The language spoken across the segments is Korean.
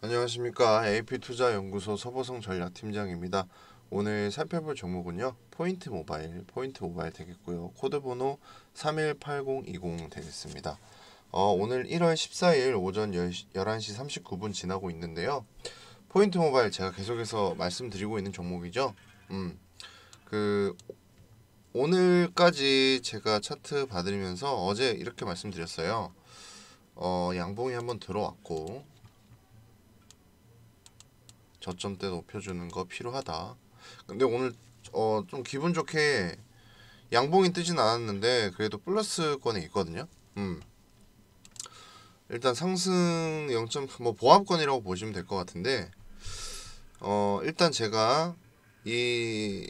안녕하십니까. AP투자연구소 서보성 전략팀장입니다. 오늘 살펴볼 종목은요. 포인트 모바일, 포인트 모바일 되겠고요. 코드번호 318020 되겠습니다. 어, 오늘 1월 14일 오전 10시, 11시 39분 지나고 있는데요. 포인트 모바일 제가 계속해서 말씀드리고 있는 종목이죠. 음, 그 오늘까지 제가 차트 봐드면서 어제 이렇게 말씀드렸어요. 어, 양봉이 한번 들어왔고 저점대 높여주는 거 필요하다. 근데 오늘 어, 좀 기분 좋게 양봉이 뜨진 않았는데 그래도 플러스권이 있거든요. 음. 일단 상승 0. 뭐 보합권이라고 보시면 될 것 같은데 어, 일단 제가 이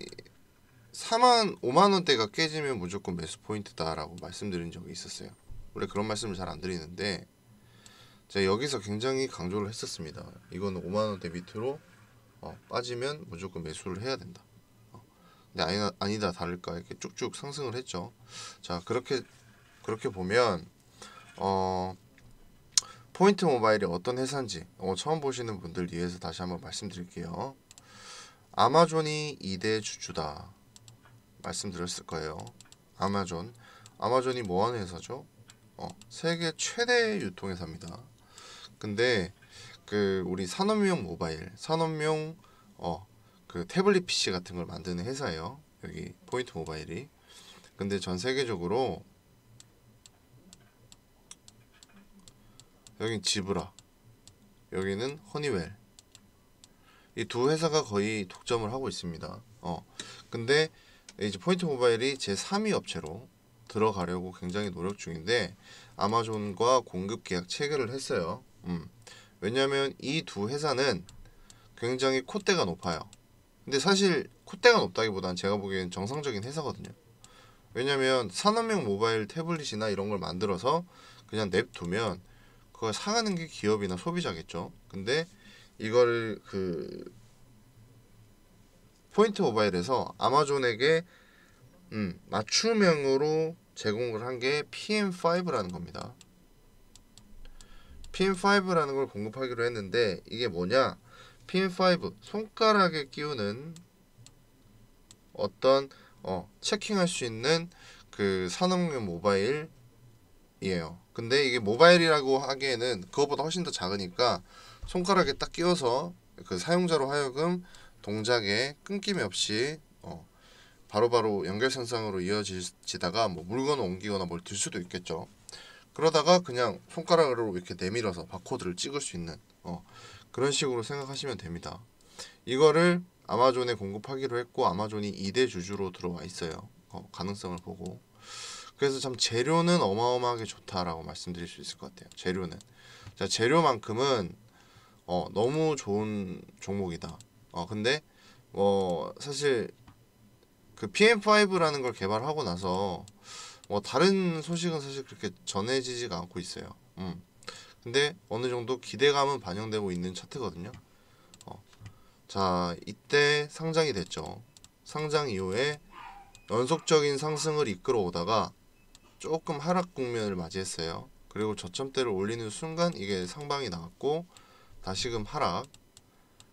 4만 5만 원대가 깨지면 무조건 매수 포인트다라고 말씀드린 적이 있었어요. 원래 그런 말씀을 잘 안 드리는데 제가 여기서 굉장히 강조를 했었습니다. 이건 5만 원대 밑으로 어, 빠지면 무조건 매수를 해야 된다. 어, 근데 아니다, 아니다 다를까 이렇게 쭉쭉 상승을 했죠. 자 그렇게 그렇게 보면 어, 포인트 모바일이 어떤 회사인지 어, 처음 보시는 분들 위해서 다시 한번 말씀드릴게요. 아마존이 2대 주주다 말씀드렸을 거예요. 아마존 아마존이 뭐하는 회사죠? 어, 세계 최대 유통회사입니다. 근데 그 우리 산업용 모바일, 산업용 어 그 태블릿 PC 같은 걸 만드는 회사예요. 여기 포인트 모바일이. 근데 전 세계적으로 여긴 지브라, 여기는 허니웰. 이 두 회사가 거의 독점을 하고 있습니다. 어. 근데 이제 포인트 모바일이 제 3위 업체로 들어가려고 굉장히 노력 중인데 아마존과 공급 계약 체결을 했어요. 음. 왜냐하면 이 두 회사는 굉장히 콧대가 높아요. 근데 사실 콧대가 높다기보단 제가 보기엔 정상적인 회사거든요. 왜냐하면 산업용 모바일 태블릿이나 이런 걸 만들어서 그냥 냅두면 그걸 사가는 게 기업이나 소비자겠죠. 근데 이걸 그 포인트 모바일에서 아마존에게 음, 맞춤형으로 제공을 한 게 PM5라는 겁니다. 핀5라는 걸 공급하기로 했는데 이게 뭐냐 핀5 손가락에 끼우는 어떤 어, 체킹할 수 있는 그 산업용 모바일이에요 근데 이게 모바일이라고 하기에는 그것보다 훨씬 더 작으니까 손가락에 딱 끼워서 그 사용자로 하여금 동작에 끊김이 없이 어, 바로바로 연결선상으로 이어지다가 뭐 물건을 옮기거나 뭘 들 수도 있겠죠 그러다가 그냥 손가락으로 이렇게 내밀어서 바코드를 찍을 수 있는 어, 그런 식으로 생각하시면 됩니다. 이거를 아마존에 공급하기로 했고 아마존이 2대 주주로 들어와 있어요. 어, 가능성을 보고 그래서 참 재료는 어마어마하게 좋다라고 말씀드릴 수 있을 것 같아요. 재료는 자 재료만큼은 어, 너무 좋은 종목이다. 어, 근데 뭐 사실 그 PM5라는 걸 개발하고 나서 뭐 다른 소식은 사실 그렇게 전해지지가 않고 있어요. 음. 근데 어느 정도 기대감은 반영되고 있는 차트거든요. 어. 자, 이때 상장이 됐죠. 상장 이후에 연속적인 상승을 이끌어 오다가 조금 하락 국면을 맞이했어요. 그리고 저점대를 올리는 순간 이게 상방이 나왔고 다시금 하락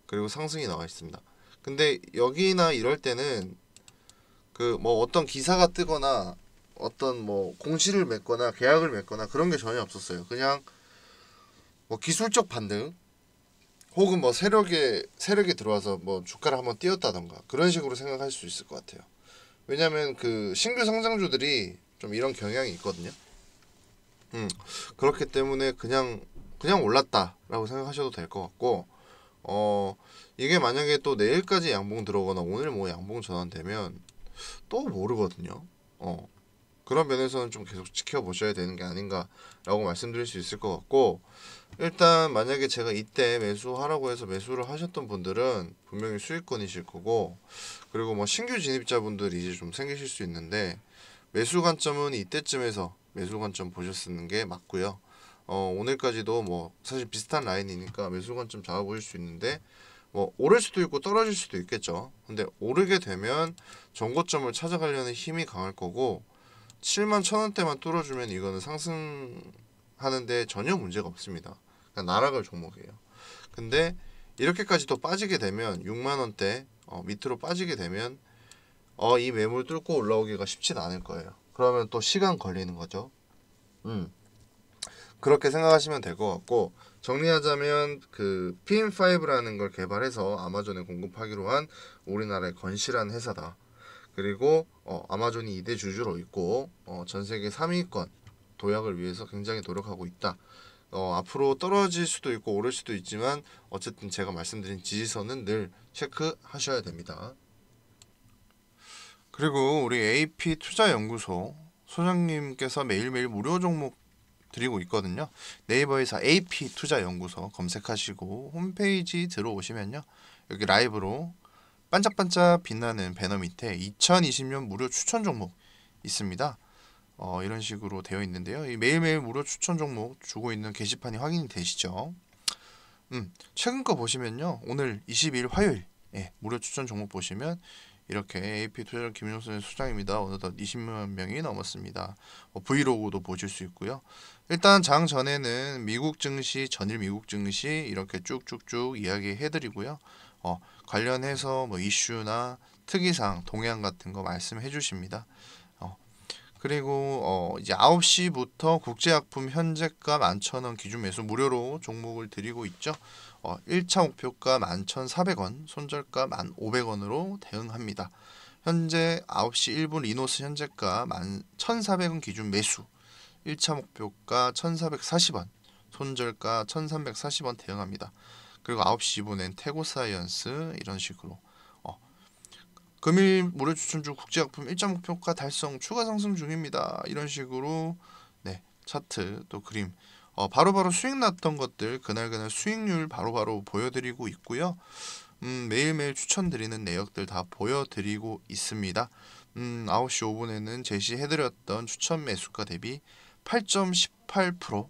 그리고 상승이 나와 있습니다. 근데 여기나 이럴 때는 그 뭐 어떤 기사가 뜨거나 어떤 뭐 공시를 맺거나 계약을 맺거나 그런 게 전혀 없었어요. 그냥 뭐 기술적 반등 혹은 뭐 세력에 세력이 들어와서 뭐 주가를 한번 띄웠다던가 그런 식으로 생각할 수 있을 것 같아요. 왜냐하면 그 신규 상장주들이 좀 이런 경향이 있거든요. 음 그렇기 때문에 그냥 그냥 올랐다라고 생각하셔도 될 것 같고 어 이게 만약에 또 내일까지 양봉 들어오거나 오늘 뭐 양봉 전환되면 또 모르거든요. 어 그런 면에서는 좀 계속 지켜보셔야 되는 게 아닌가라고 말씀드릴 수 있을 것 같고 일단 만약에 제가 이때 매수하라고 해서 매수를 하셨던 분들은 분명히 수익권이실 거고 그리고 뭐 신규 진입자분들이 이제 좀 생기실 수 있는데 매수 관점은 이때쯤에서 매수 관점 보셨는 게 맞고요. 어, 오늘까지도 뭐 사실 비슷한 라인이니까 매수 관점 잡아보실 수 있는데 뭐 오를 수도 있고 떨어질 수도 있겠죠. 근데 오르게 되면 전고점을 찾아가려는 힘이 강할 거고 7만 천 원대만 뚫어주면 이거는 상승하는데 전혀 문제가 없습니다. 그냥 그러니까 나락을 종목이에요. 근데 이렇게까지 또 빠지게 되면 6만 원대 어, 밑으로 빠지게 되면 어, 이 매물 뚫고 올라오기가 쉽진 않을 거예요. 그러면 또 시간 걸리는 거죠. 음. 그렇게 생각하시면 될 것 같고 정리하자면 그 PM5라는 걸 개발해서 아마존에 공급하기로 한 우리나라의 건실한 회사다. 그리고 어, 아마존이 2대 주주로 있고 어, 전 세계 3위권 도약을 위해서 굉장히 노력하고 있다. 어, 앞으로 떨어질 수도 있고 오를 수도 있지만 어쨌든 제가 말씀드린 지지선은 늘 체크하셔야 됩니다. 그리고 우리 AP 투자연구소 소장님께서 매일매일 무료 종목 드리고 있거든요. 네이버에서 AP 투자연구소 검색하시고 홈페이지 들어오시면요. 여기 라이브로 반짝반짝 빛나는 배너 밑에 2020년 무료 추천 종목 있습니다. 어, 이런 식으로 되어 있는데요. 매일매일 무료 추천 종목 주고 있는 게시판이 확인이 되시죠? 음, 최근 거 보시면요. 오늘 22일 화요일 예, 무료 추천 종목 보시면 이렇게 AP 투자 김용순 소장입니다. 어느덧 20만 명이 넘었습니다. 어, 브이로그도 보실 수 있고요. 일단 장 전에는 미국 증시, 전일 미국 증시 이렇게 쭉쭉쭉 이야기해드리고요. 어, 관련해서 뭐 이슈나 특이사항, 동향 같은 거 말씀해 주십니다. 어, 그리고 어, 이제 9시부터 국제약품 현재가 11,000원 기준 매수 무료로 종목을 드리고 있죠. 어, 1차 목표가 11,400원, 손절가 1,500원으로 대응합니다. 현재 9시 1분 리노스 현재가 1,400원 기준 매수, 1차 목표가 1,440원, 손절가 1,340원 대응합니다. 그리고 9시 2분엔 태고사이언스 이런 식으로 어. 금일 무료 추천주 국제약품 1자 목표가 달성 추가 상승 중입니다. 이런 식으로 네 차트 또 그림 어, 바로바로 수익 났던 것들 그날그날 수익률 바로바로 바로 보여드리고 있고요. 음, 매일매일 추천드리는 내역들 다 보여드리고 있습니다. 음, 9시 5분에는 제시해드렸던 추천 매수가 대비 8.18%